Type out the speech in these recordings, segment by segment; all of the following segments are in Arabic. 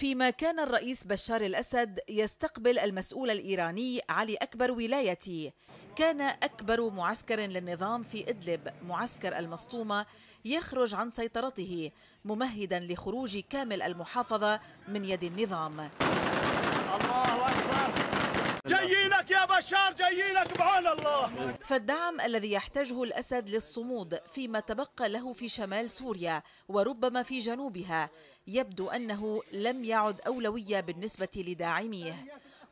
فيما كان الرئيس بشار الأسد يستقبل المسؤول الإيراني علي أكبر ولايتي كان أكبر معسكر للنظام في إدلب معسكر المصطومة يخرج عن سيطرته ممهدا لخروج كامل المحافظة من يد النظام الله أكبر جايينك يا بشار جايينك بعون الله فالدعم الذي يحتاجه الأسد للصمود فيما تبقى له في شمال سوريا وربما في جنوبها يبدو أنه لم يعد أولوية بالنسبة لداعميه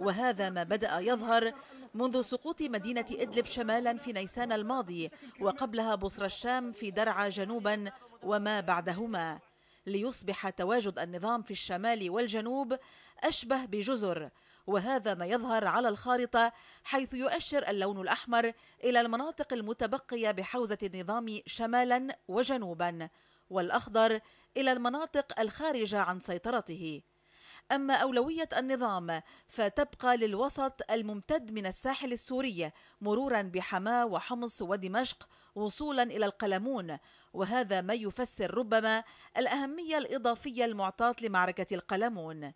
وهذا ما بدأ يظهر منذ سقوط مدينة إدلب شمالا في نيسان الماضي وقبلها بصر الشام في درعا جنوبا وما بعدهما ليصبح تواجد النظام في الشمال والجنوب أشبه بجزر وهذا ما يظهر على الخارطة حيث يؤشر اللون الأحمر إلى المناطق المتبقية بحوزة النظام شمالا وجنوبا والأخضر إلى المناطق الخارجة عن سيطرته أما أولوية النظام فتبقى للوسط الممتد من الساحل السوري مرورا بحماة وحمص ودمشق وصولا إلى القلمون وهذا ما يفسر ربما الأهمية الإضافية المعطاة لمعركة القلمون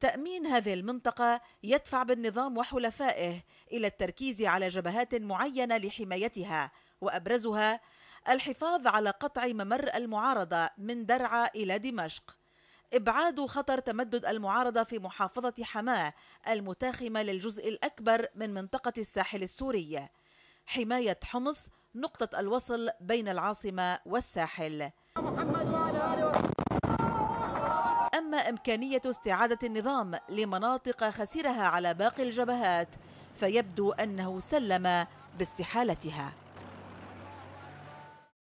تأمين هذه المنطقة يدفع بالنظام وحلفائه إلى التركيز على جبهات معينة لحمايتها وأبرزها الحفاظ على قطع ممر المعارضة من درعا إلى دمشق إبعاد خطر تمدد المعارضة في محافظة حماة المتاخمة للجزء الأكبر من منطقة الساحل السوري حماية حمص نقطة الوصل بين العاصمة والساحل أما إمكانية استعادة النظام لمناطق خسرها على باقي الجبهات فيبدو أنه سلم باستحالتها